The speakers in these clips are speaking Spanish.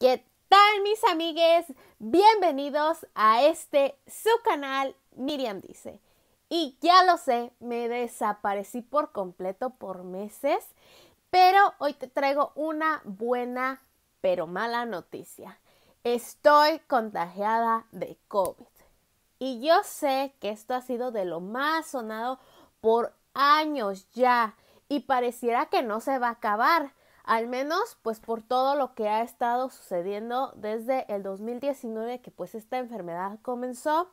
¿Qué tal mis amigues? Bienvenidos a este su canal Miriam Dice. Y ya lo sé, me desaparecí por completo por meses, pero hoy te traigo una buena pero mala noticia. Estoy contagiada de COVID. Y yo sé que esto ha sido de lo más sonado por años ya y pareciera que no se va a acabar al menos pues por todo lo que ha estado sucediendo desde el 2019 que pues esta enfermedad comenzó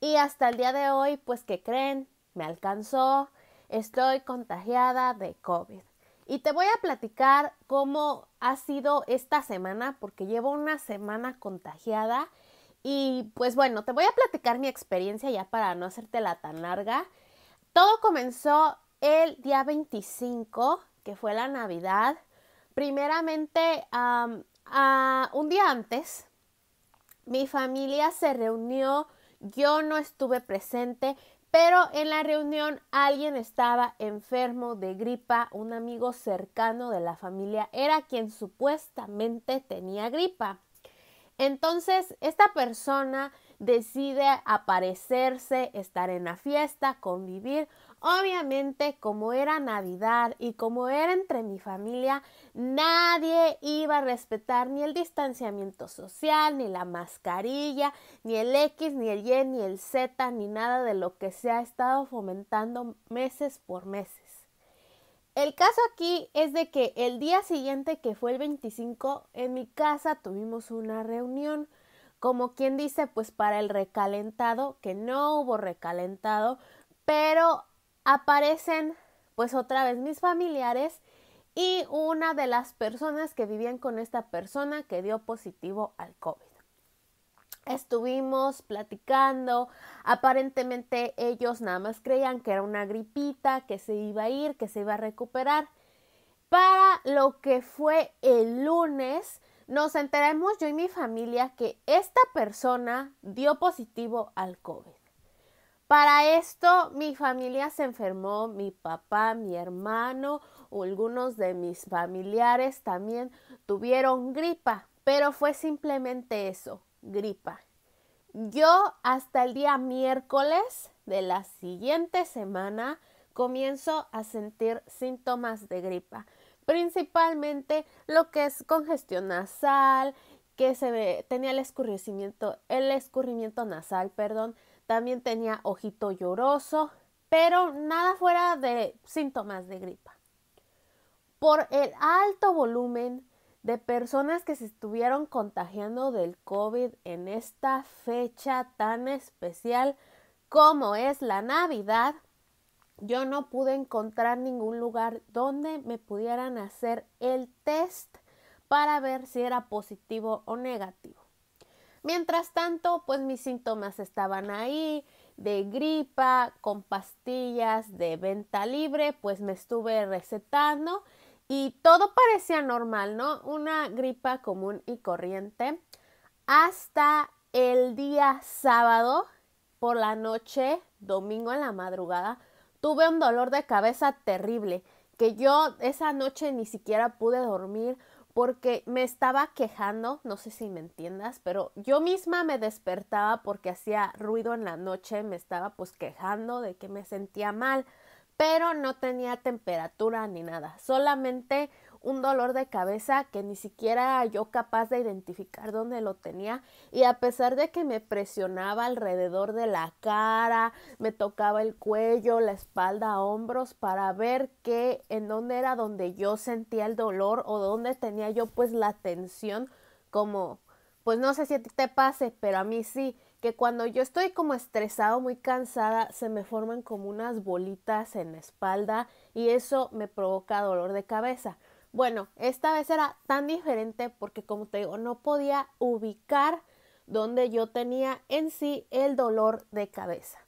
y hasta el día de hoy pues que creen, me alcanzó, estoy contagiada de COVID. Y te voy a platicar cómo ha sido esta semana porque llevo una semana contagiada y pues bueno, te voy a platicar mi experiencia ya para no hacértela tan larga. Todo comenzó el día 25, que fue la Navidad. Primeramente, un día antes, mi familia se reunió, yo no estuve presente, pero en la reunión alguien estaba enfermo de gripa, un amigo cercano de la familia era quien supuestamente tenía gripa. Entonces, esta persona decide aparecerse, estar en la fiesta, convivir, Obviamente, como era Navidad y como era entre mi familia, nadie iba a respetar ni el distanciamiento social, ni la mascarilla, ni el X, ni el Y, ni el Z, ni nada de lo que se ha estado fomentando meses por meses. El caso aquí es de que el día siguiente, que fue el 25, en mi casa tuvimos una reunión. Como quien dice, pues para el recalentado, que no hubo recalentado, pero aparecen pues otra vez mis familiares y una de las personas que vivían con esta persona que dio positivo al COVID. Estuvimos platicando, aparentemente ellos nada más creían que era una gripita, que se iba a ir, que se iba a recuperar. Para lo que fue el lunes, nos enteramos yo y mi familia que esta persona dio positivo al COVID. Para esto mi familia se enfermó, mi papá, mi hermano, algunos de mis familiares también tuvieron gripa, pero fue simplemente eso, gripa. Yo hasta el día miércoles de la siguiente semana comienzo a sentir síntomas de gripa, principalmente lo que es congestión nasal, que se tenía el escurrimiento, el escurrimiento nasal, perdón, también tenía ojito lloroso, pero nada fuera de síntomas de gripa. Por el alto volumen de personas que se estuvieron contagiando del COVID en esta fecha tan especial como es la Navidad, yo no pude encontrar ningún lugar donde me pudieran hacer el test para ver si era positivo o negativo. Mientras tanto, pues mis síntomas estaban ahí, de gripa, con pastillas de venta libre, pues me estuve recetando y todo parecía normal, ¿no? Una gripa común y corriente. Hasta el día sábado por la noche, domingo en la madrugada, tuve un dolor de cabeza terrible que yo esa noche ni siquiera pude dormir porque me estaba quejando, no sé si me entiendas, pero yo misma me despertaba porque hacía ruido en la noche, me estaba pues quejando de que me sentía mal, pero no tenía temperatura ni nada, solamente un dolor de cabeza que ni siquiera yo capaz de identificar dónde lo tenía y a pesar de que me presionaba alrededor de la cara, me tocaba el cuello, la espalda, hombros para ver qué en dónde era donde yo sentía el dolor o dónde tenía yo pues la tensión como pues no sé si a ti te pase, pero a mí sí que cuando yo estoy como estresado, muy cansada, se me forman como unas bolitas en la espalda y eso me provoca dolor de cabeza. Bueno, esta vez era tan diferente porque como te digo, no podía ubicar donde yo tenía en sí el dolor de cabeza.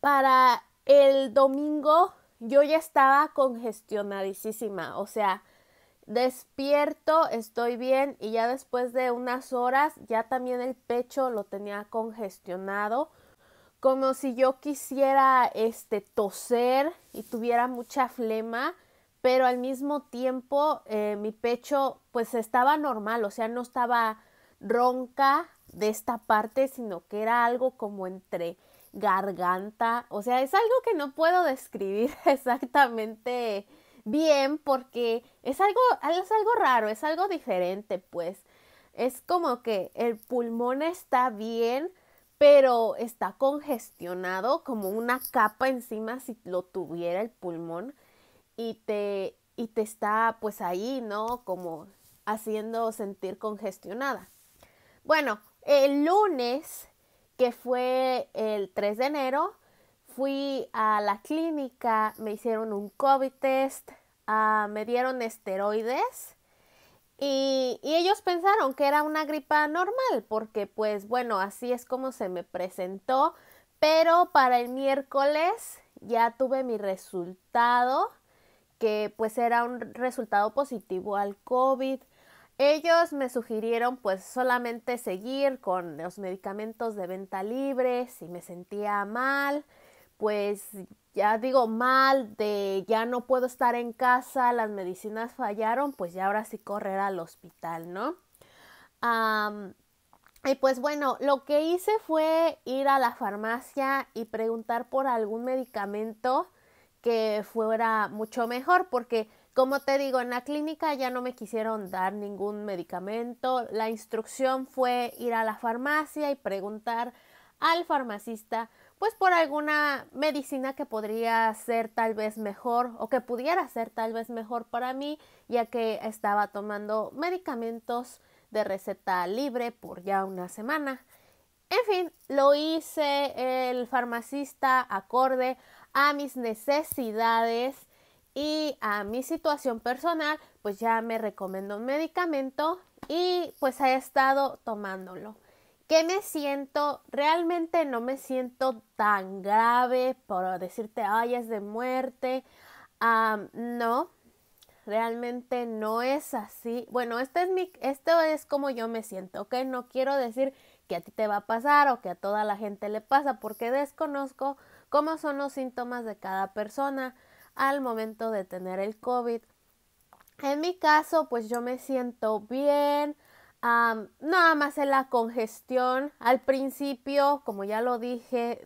Para el domingo yo ya estaba congestionadísima, o sea, despierto, estoy bien y ya después de unas horas ya también el pecho lo tenía congestionado, como si yo quisiera este toser y tuviera mucha flema pero al mismo tiempo eh, mi pecho pues estaba normal, o sea, no estaba ronca de esta parte, sino que era algo como entre garganta, o sea, es algo que no puedo describir exactamente bien porque es algo, es algo raro, es algo diferente, pues es como que el pulmón está bien, pero está congestionado como una capa encima si lo tuviera el pulmón y te, está pues ahí, ¿no? Como haciendo sentir congestionada. Bueno, el lunes, que fue el 3 de enero, fui a la clínica, me hicieron un COVID test, ah, me dieron esteroides y, y, ellos pensaron que era una gripa normal porque pues bueno, así es como se me presentó, pero para el miércoles ya tuve mi resultado que pues era un resultado positivo al COVID. Ellos me sugirieron pues solamente seguir con los medicamentos de venta libre, si me sentía mal, pues ya digo mal de ya no puedo estar en casa, las medicinas fallaron, pues ya ahora sí correr al hospital, ¿no? y pues bueno, lo que hice fue ir a la farmacia y preguntar por algún medicamento que fuera mucho mejor porque como te digo, en la clínica ya no me quisieron dar ningún medicamento. La instrucción fue ir a la farmacia y preguntar al farmacista pues por alguna medicina que podría ser tal vez mejor o que pudiera ser tal vez mejor para mí, ya que estaba tomando medicamentos de receta libre por ya una semana. En fin, lo hice el farmacista acorde a mis necesidades y a mi situación personal, pues ya me recomiendo un medicamento y pues he estado tomándolo. que me siento? Realmente no me siento tan grave por decirte, ay, es de muerte. no, realmente no es así. Bueno, este es mi, esto es como yo me siento, ¿ok? No quiero decir que a ti te va a pasar o que a toda la gente le pasa porque desconozco cómo son los síntomas de cada persona al momento de tener el COVID. En mi caso, pues yo me siento bien, nada más en la congestión. Al principio, como ya lo dije,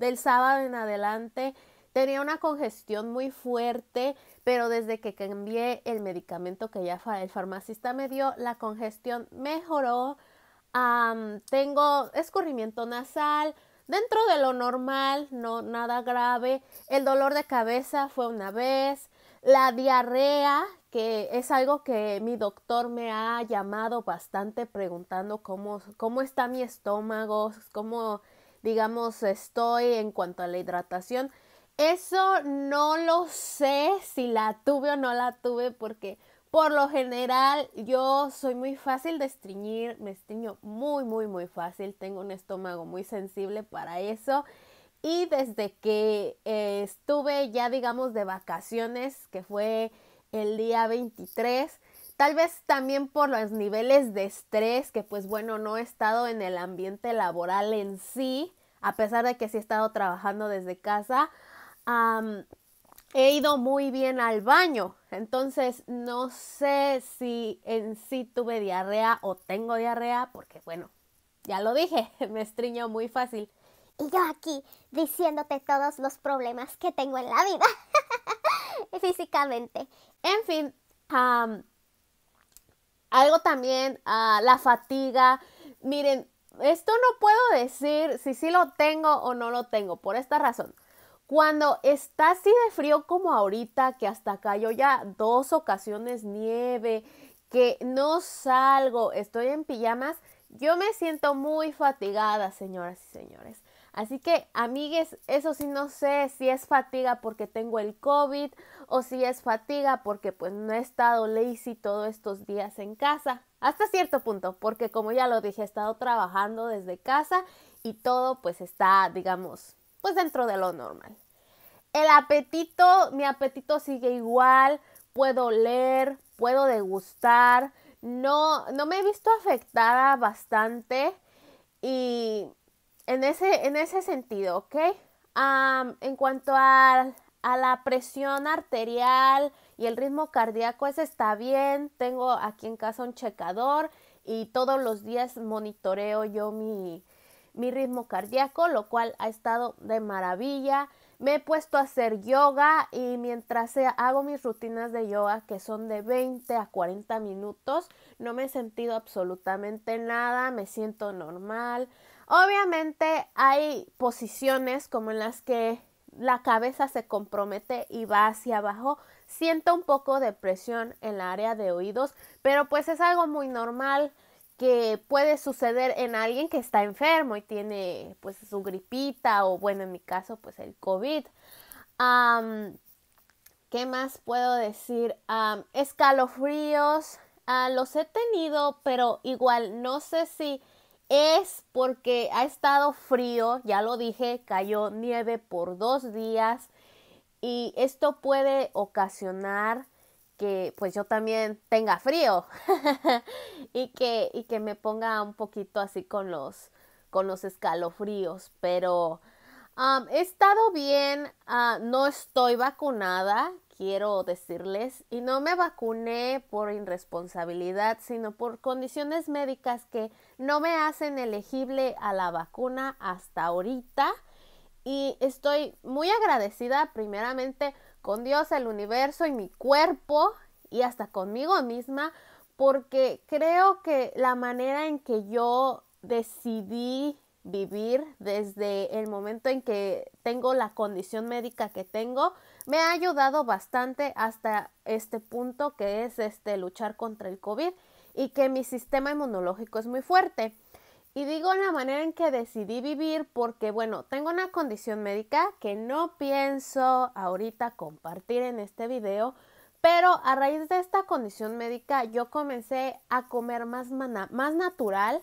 del sábado en adelante, tenía una congestión muy fuerte, pero desde que cambié el medicamento que ya el farmacista me dio, la congestión mejoró. tengo escurrimiento nasal, dentro de lo normal, no nada grave. El dolor de cabeza fue una vez. La diarrea, que es algo que mi doctor me ha llamado bastante preguntando cómo, cómo está mi estómago, cómo, digamos, estoy en cuanto a la hidratación. Eso no lo sé si la tuve o no la tuve porque por lo general, yo soy muy fácil de estreñir, me estriño muy, muy, muy fácil, tengo un estómago muy sensible para eso. Y desde que eh, estuve ya, digamos, de vacaciones, que fue el día 23, tal vez también por los niveles de estrés, que pues bueno, no he estado en el ambiente laboral en sí, a pesar de que sí he estado trabajando desde casa, he ido muy bien al baño. Entonces no sé si en sí tuve diarrea o tengo diarrea, porque bueno, ya lo dije, me estriño muy fácil. Y yo aquí diciéndote todos los problemas que tengo en la vida, físicamente. En fin, algo también, ah, la fatiga. Miren, esto no puedo decir si sí lo tengo o no lo tengo, por esta razón. Cuando está así de frío como ahorita, que hasta cayó ya dos ocasiones nieve, que no salgo, estoy en pijamas, yo me siento muy fatigada, señoras y señores. Así que, amigues, eso sí no sé si es fatiga porque tengo el COVID o si es fatiga porque pues no he estado lazy todos estos días en casa. Hasta cierto punto, porque como ya lo dije, he estado trabajando desde casa y todo pues está, digamos, pues dentro de lo normal. El apetito, mi apetito sigue igual, puedo leer, puedo degustar, no, no me he visto afectada bastante y en ese, en ese sentido, ¿ok? en cuanto a, a la presión arterial y el ritmo cardíaco, ese está bien, tengo aquí en casa un checador y todos los días monitoreo yo mi, mi ritmo cardíaco, lo cual ha estado de maravilla. Me he puesto a hacer yoga y mientras hago mis rutinas de yoga, que son de 20 a 40 minutos, no me he sentido absolutamente nada, me siento normal. Obviamente hay posiciones como en las que la cabeza se compromete y va hacia abajo, siento un poco de presión en la área de oídos, pero pues es algo muy normal que puede suceder en alguien que está enfermo y tiene pues su gripita o bueno en mi caso pues el COVID. ¿Qué más puedo decir? escalofríos, ah, los he tenido pero igual no sé si es porque ha estado frío, ya lo dije, cayó nieve por dos días y esto puede ocasionar que pues yo también tenga frío y, que, y que me ponga un poquito así con los, con los escalofríos, pero he estado bien, ah, no estoy vacunada, quiero decirles, y no me vacuné por irresponsabilidad, sino por condiciones médicas que no me hacen elegible a la vacuna hasta ahorita. Y estoy muy agradecida primeramente con Dios, el universo y mi cuerpo y hasta conmigo misma, porque creo que la manera en que yo decidí vivir desde el momento en que tengo la condición médica que tengo me ha ayudado bastante hasta este punto que es este luchar contra el COVID y que mi sistema inmunológico es muy fuerte. Y digo la manera en que decidí vivir porque, bueno, tengo una condición médica que no pienso ahorita compartir en este video, pero a raíz de esta condición médica yo comencé a comer más, más natural,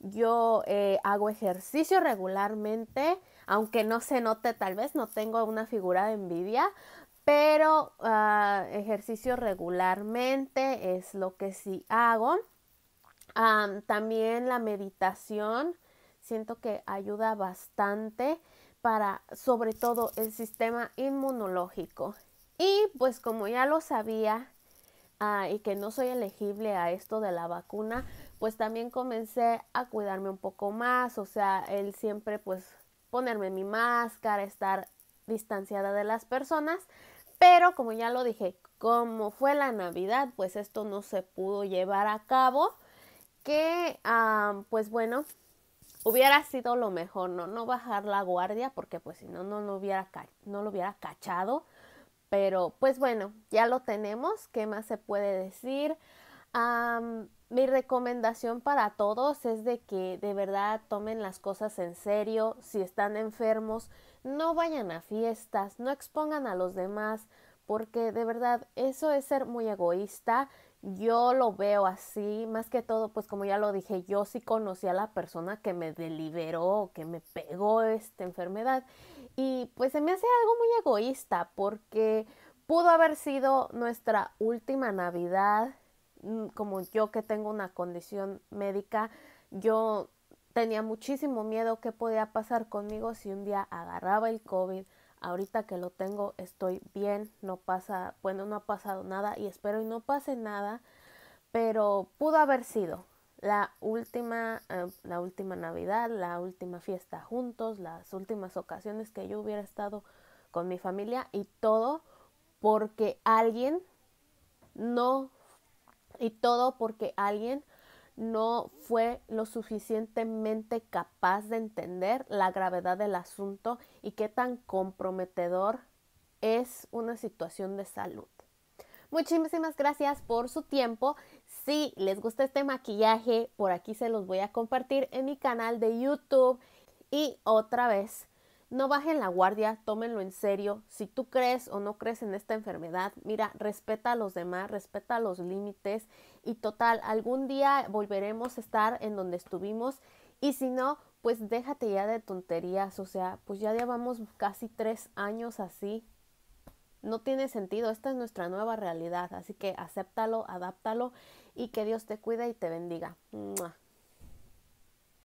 yo eh, hago ejercicio regularmente, aunque no se note tal vez, no tengo una figura de envidia, pero ah, ejercicio regularmente es lo que sí hago también la meditación siento que ayuda bastante para sobre todo el sistema inmunológico. Y pues como ya lo sabía ah, y que no soy elegible a esto de la vacuna, pues también comencé a cuidarme un poco más, o sea, el siempre pues ponerme mi máscara, estar distanciada de las personas, pero como ya lo dije, como fue la Navidad, pues esto no se pudo llevar a cabo que, ah, pues bueno, hubiera sido lo mejor, ¿no? No bajar la guardia porque pues si no, no lo hubiera, no lo hubiera cachado. Pero pues bueno, ya lo tenemos. ¿Qué más se puede decir? mi recomendación para todos es de que de verdad tomen las cosas en serio. Si están enfermos, no vayan a fiestas, no expongan a los demás, porque de verdad eso es ser muy egoísta yo lo veo así, más que todo, pues como ya lo dije, yo sí conocí a la persona que me deliberó, que me pegó esta enfermedad. Y pues se me hace algo muy egoísta porque pudo haber sido nuestra última Navidad, mm, como yo que tengo una condición médica, yo tenía muchísimo miedo qué podía pasar conmigo si un día agarraba el COVID Ahorita que lo tengo estoy bien, no pasa, bueno, no ha pasado nada y espero y no pase nada, pero pudo haber sido la última, eh, la última Navidad, la última fiesta juntos, las últimas ocasiones que yo hubiera estado con mi familia y todo porque alguien no, y todo porque alguien no fue lo suficientemente capaz de entender la gravedad del asunto y qué tan comprometedor es una situación de salud. Muchísimas gracias por su tiempo. Si les gusta este maquillaje, por aquí se los voy a compartir en mi canal de YouTube. Y otra vez, no bajen la guardia, tómenlo en serio. Si tú crees o no crees en esta enfermedad, mira, respeta a los demás, respeta los límites y total, algún día volveremos a estar en donde estuvimos y si no, pues déjate ya de tonterías, o sea, pues ya llevamos casi tres años así. No tiene sentido, esta es nuestra nueva realidad, así que acéptalo, adáptalo y que Dios te cuida y te bendiga.